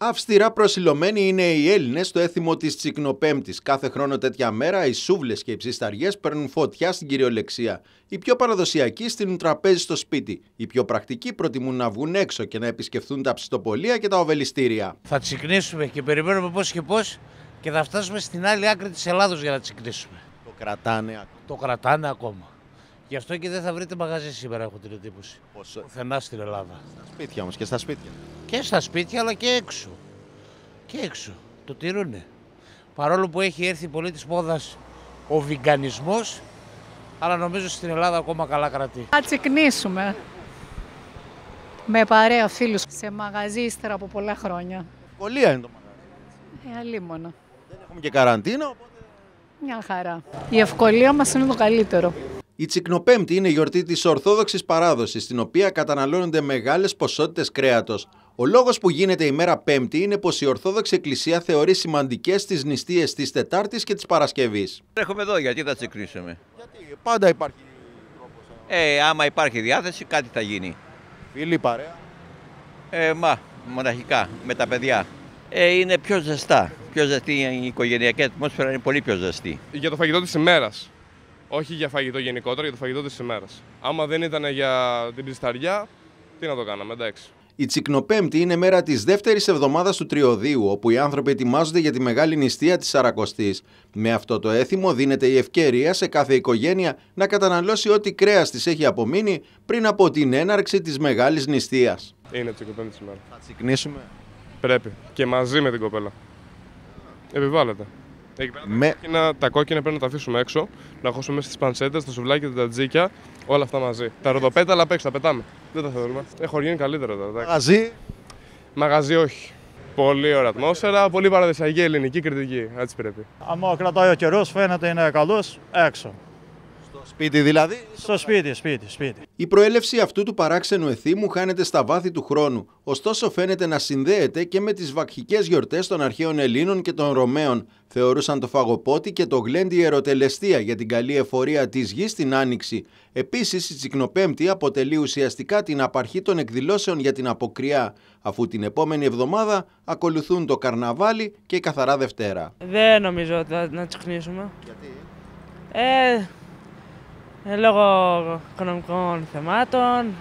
Αυστηρά προσιλωμένοι είναι οι Έλληνες στο έθιμο της Τσικνοπέμπτης. Κάθε χρόνο τέτοια μέρα οι σούβλες και οι ψισταριές παίρνουν φωτιά στην κυριολεξία. Οι πιο παραδοσιακοί στείλουν τραπέζι στο σπίτι. Οι πιο πρακτικοί προτιμούν να βγουν έξω και να επισκεφθούν τα ψιστοπολία και τα οβελιστήρια. Θα τσικνήσουμε και περιμένουμε πώς και πώς και θα φτάσουμε στην άλλη άκρη της Ελλάδος για να τσικνήσουμε. Το κρατάνε Το κρατάνε ακόμα. Γι' αυτό και δεν θα βρείτε μαγαζί σήμερα, έχω την εντύπωση. Πόσο... Πουθενά στην Ελλάδα. Στα σπίτια όμως και στα σπίτια. Και στα σπίτια, αλλά και έξω. Και έξω. Το τηρούνε. Παρόλο που έχει έρθει πολύ της μόδας ο βιγκανισμός, αλλά νομίζω στην Ελλάδα ακόμα καλά κρατεί. Θα τσικνήσουμε. Με παρέα φίλους σε μαγαζί ύστερα από πολλά χρόνια. Ευκολία είναι το μαγαζί. Ε, αλίμονα. Δεν έχουμε και καραντίνα, οπότε... Μια χαρά. Η ευκολία μας είναι το καλύτερο. Η Τσικνοπέμπτη είναι η γιορτή της Ορθόδοξης Παράδοσης, στην οποία καταναλώνονται μεγάλες ποσότητες κρέατος. Ο λόγος που γίνεται η μέρα Πέμπτη είναι πως η Ορθόδοξη Εκκλησία θεωρεί σημαντικές τις νηστείες της Τετάρτης και της Παρασκευής. Έχουμε εδώ, γιατί θα τσικνήσουμε. Γιατί πάντα υπάρχει τρόπος. Ε. ε, άμα υπάρχει διάθεση, κάτι θα γίνει. Φίλοι, παρέα. Ε, μα, μοναχικά, με τα παιδιά. Ε, είναι πιο ζεστά. Πιο ζεστή η οικογενειακή ατμόσφαιρα είναι πολύ πιο ζεστή. Για το φαγητό της ημέρας. Όχι για φαγητό γενικότερα, για το φαγητό της ημέρας. Άμα δεν ήταν για την πλησταριά, τι να το κάναμε, εντάξει. Η Τσικνοπέμπτη είναι μέρα της δεύτερης εβδομάδας του Τριοδίου, όπου οι άνθρωποι ετοιμάζονται για τη μεγάλη νηστεία της Σαρακοστής. Με αυτό το έθιμο δίνεται η ευκαιρία σε κάθε οικογένεια να καταναλώσει ό,τι κρέας της έχει απομείνει πριν από την έναρξη της μεγάλης νηστείας. Είναι Τσικνοπέμπτη σήμερα. Θα τσικνήσουμε. Πρέπει. Και μαζί με την κοπέλα. Επιβάλλεται με... τα, κόκκινα, πρέπει να τα αφήσουμε έξω, να χώσουμε μέσα στις πανσέτες, τα σουβλάκια, τα τζίκια, όλα αυτά μαζί. Τα ροδοπέτα, απ' έξω, τα πετάμε. Δεν τα θέλουμε. Έχω γίνει καλύτερα τώρα. Μαγαζί. Μαγαζί, όχι. Πολύ ωραία ατμόσφαιρα, πολύ παραδοσιακή ελληνική κριτική. Έτσι πρέπει. Αν κρατάει ο καιρός, φαίνεται είναι καλός έξω. Σπίτι δηλαδή. Στο σπίτι, σπίτι, σπίτι. Η προέλευση αυτού του παράξενου εθήμου χάνεται στα βάθη του χρόνου, ωστόσο φαίνεται να συνδέεται και με τις βακχικές γιορτές των αρχαίων Ελλήνων και των Ρωμαίων. Θεωρούσαν το φαγοπότη και το γλέντι ερωτελεστία για την καλή εφορία της γης στην Άνοιξη. Επίσης, η Τσικνοπέμπτη αποτελεί ουσιαστικά την απαρχή των εκδηλώσεων για την αποκριά, αφού την επόμενη εβδομάδα ακολουθούν το καρναβάλι και η καθαρά Δευτέρα. Δεν νομίζω να τσιχνίσουμε. Γιατί? Ε, ε, λόγω οικονομικών θεμάτων.